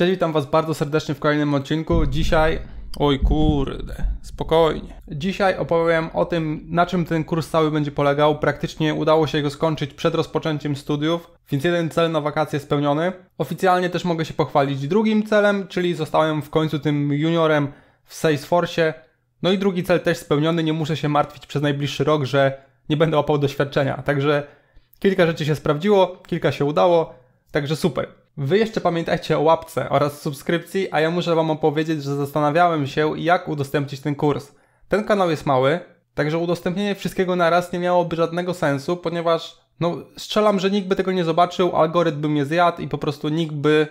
Cześć, witam Was bardzo serdecznie w kolejnym odcinku. Dzisiaj Oj kurde, spokojnie. Dzisiaj opowiem o tym, na czym ten kurs cały będzie polegał. Praktycznie udało się go skończyć przed rozpoczęciem studiów, więc jeden cel na wakacje spełniony. Oficjalnie też mogę się pochwalić drugim celem, czyli zostałem w końcu tym juniorem w Salesforce. No i drugi cel też spełniony, nie muszę się martwić przez najbliższy rok, że nie będę łapał doświadczenia. Także kilka rzeczy się sprawdziło, kilka się udało, także super. Wy jeszcze pamiętajcie o łapce oraz subskrypcji, a ja muszę Wam opowiedzieć, że zastanawiałem się, jak udostępnić ten kurs. Ten kanał jest mały, także udostępnienie wszystkiego naraz nie miałoby żadnego sensu, ponieważ no, strzelam, że nikt by tego nie zobaczył, algorytm by mnie zjadł i po prostu nikt by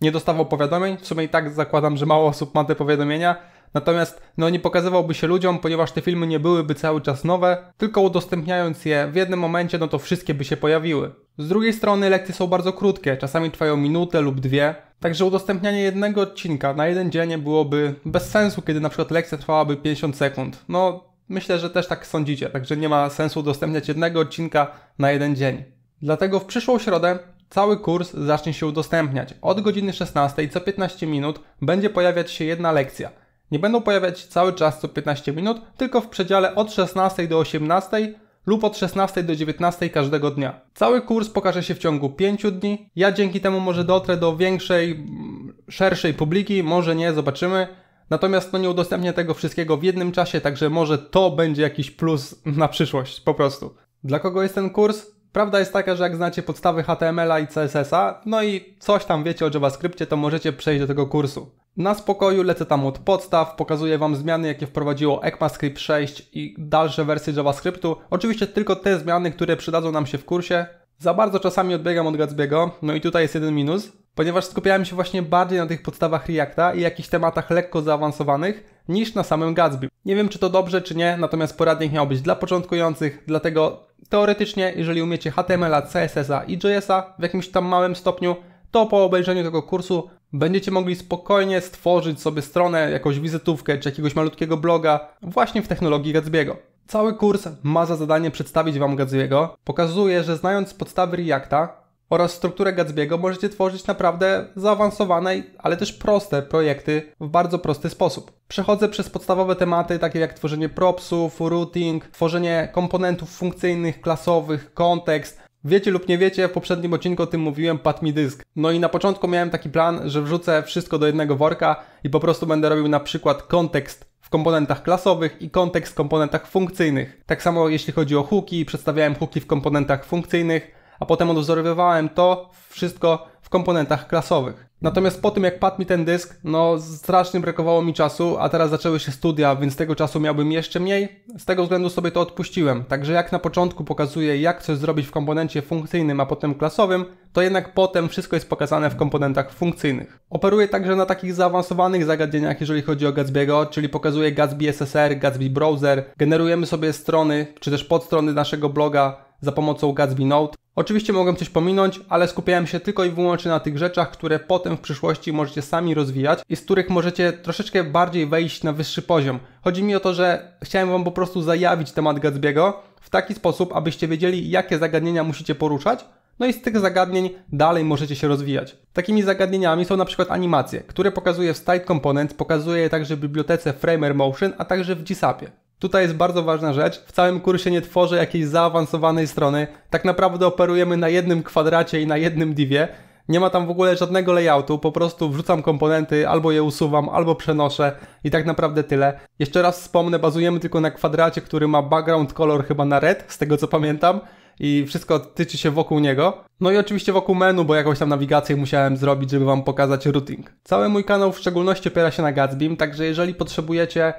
nie dostawał powiadomień. W sumie i tak zakładam, że mało osób ma te powiadomienia, Natomiast no nie pokazywałby się ludziom, ponieważ te filmy nie byłyby cały czas nowe, tylko udostępniając je w jednym momencie, no to wszystkie by się pojawiły. Z drugiej strony lekcje są bardzo krótkie, czasami trwają minutę lub dwie, także udostępnianie jednego odcinka na jeden dzień byłoby bez sensu, kiedy na przykład lekcja trwałaby 50 sekund. No myślę, że też tak sądzicie, także nie ma sensu udostępniać jednego odcinka na jeden dzień. Dlatego w przyszłą środę Cały kurs zacznie się udostępniać. Od godziny 16 co 15 minut będzie pojawiać się jedna lekcja nie będą pojawiać się cały czas co 15 minut, tylko w przedziale od 16 do 18 lub od 16 do 19 każdego dnia. Cały kurs pokaże się w ciągu 5 dni. Ja dzięki temu może dotrę do większej, mm, szerszej publiki, może nie, zobaczymy. Natomiast no nie udostępnię tego wszystkiego w jednym czasie, także może to będzie jakiś plus na przyszłość, po prostu. Dla kogo jest ten kurs? Prawda jest taka, że jak znacie podstawy HTML-a i CSS-a, no i coś tam wiecie o JavaScriptie, to możecie przejść do tego kursu. Na spokoju lecę tam od podstaw, pokazuję Wam zmiany, jakie wprowadziło ECMAScript 6 i dalsze wersje JavaScriptu. Oczywiście tylko te zmiany, które przydadzą nam się w kursie. Za bardzo czasami odbiegam od Gatsby'ego, no i tutaj jest jeden minus, ponieważ skupiałem się właśnie bardziej na tych podstawach Reacta i jakichś tematach lekko zaawansowanych niż na samym Gatsby. Nie wiem, czy to dobrze, czy nie, natomiast poradnik miał być dla początkujących, dlatego teoretycznie, jeżeli umiecie HTML-a, CSS-a i JS-a w jakimś tam małym stopniu, to po obejrzeniu tego kursu będziecie mogli spokojnie stworzyć sobie stronę, jakąś wizytówkę czy jakiegoś malutkiego bloga właśnie w technologii Gatsby'ego. Cały kurs ma za zadanie przedstawić Wam Gatsby'ego. Pokazuje, że znając podstawy Reacta oraz strukturę Gatsby'ego możecie tworzyć naprawdę zaawansowane, ale też proste projekty w bardzo prosty sposób. Przechodzę przez podstawowe tematy takie jak tworzenie propsów, routing, tworzenie komponentów funkcyjnych, klasowych, kontekst, Wiecie lub nie wiecie, w poprzednim odcinku o tym mówiłem, padł mi dysk. No i na początku miałem taki plan, że wrzucę wszystko do jednego worka i po prostu będę robił na przykład kontekst w komponentach klasowych i kontekst w komponentach funkcyjnych. Tak samo jeśli chodzi o hooki, przedstawiałem hooki w komponentach funkcyjnych, a potem odwzorowywałem to wszystko w komponentach klasowych. Natomiast po tym, jak padł mi ten dysk, no strasznie brakowało mi czasu, a teraz zaczęły się studia, więc tego czasu miałbym jeszcze mniej. Z tego względu sobie to odpuściłem. Także jak na początku pokazuję, jak coś zrobić w komponencie funkcyjnym, a potem klasowym, to jednak potem wszystko jest pokazane w komponentach funkcyjnych. Operuję także na takich zaawansowanych zagadnieniach, jeżeli chodzi o Gatsby'ego, czyli pokazuję Gatsby SSR, Gatsby Browser, generujemy sobie strony, czy też podstrony naszego bloga, za pomocą Gatsby Note. Oczywiście mogłem coś pominąć, ale skupiałem się tylko i wyłącznie na tych rzeczach, które potem w przyszłości możecie sami rozwijać i z których możecie troszeczkę bardziej wejść na wyższy poziom. Chodzi mi o to, że chciałem Wam po prostu zajawić temat Gatsby'ego w taki sposób, abyście wiedzieli, jakie zagadnienia musicie poruszać, no i z tych zagadnień dalej możecie się rozwijać. Takimi zagadnieniami są na przykład animacje, które pokazuje w Style Components, pokazuje je także w bibliotece Framer Motion, a także w GSAPie. Tutaj jest bardzo ważna rzecz. W całym kursie nie tworzę jakiejś zaawansowanej strony. Tak naprawdę operujemy na jednym kwadracie i na jednym divie. Nie ma tam w ogóle żadnego layoutu, po prostu wrzucam komponenty, albo je usuwam, albo przenoszę i tak naprawdę tyle. Jeszcze raz wspomnę, bazujemy tylko na kwadracie, który ma background color chyba na red, z tego co pamiętam i wszystko tyczy się wokół niego. No i oczywiście wokół menu, bo jakąś tam nawigację musiałem zrobić, żeby wam pokazać routing. Cały mój kanał w szczególności opiera się na Gatsby, także jeżeli potrzebujecie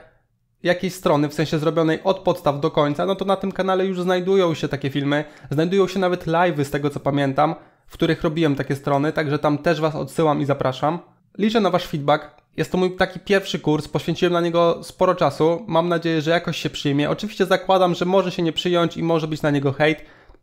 jakiejś strony, w sensie zrobionej od podstaw do końca, no to na tym kanale już znajdują się takie filmy, znajdują się nawet live'y z tego co pamiętam, w których robiłem takie strony, także tam też Was odsyłam i zapraszam. Liczę na Wasz feedback. Jest to mój taki pierwszy kurs, poświęciłem na niego sporo czasu. Mam nadzieję, że jakoś się przyjmie. Oczywiście zakładam, że może się nie przyjąć i może być na niego hejt.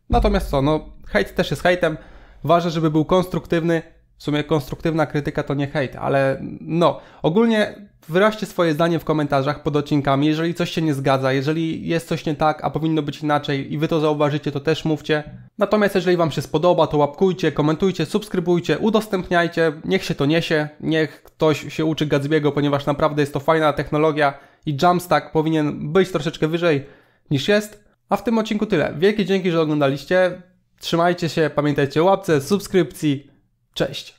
Natomiast co, no hejt też jest hejtem. Ważne, żeby był konstruktywny, w sumie konstruktywna krytyka to nie hejt, ale no, ogólnie wyraźcie swoje zdanie w komentarzach pod odcinkami. Jeżeli coś się nie zgadza, jeżeli jest coś nie tak, a powinno być inaczej i wy to zauważycie, to też mówcie. Natomiast jeżeli wam się spodoba, to łapkujcie, komentujcie, subskrybujcie, udostępniajcie, niech się to niesie, niech ktoś się uczy Gatsby'ego, ponieważ naprawdę jest to fajna technologia i Jamstack powinien być troszeczkę wyżej niż jest. A w tym odcinku tyle. Wielkie dzięki, że oglądaliście. Trzymajcie się, pamiętajcie o łapce, subskrypcji, Cześć!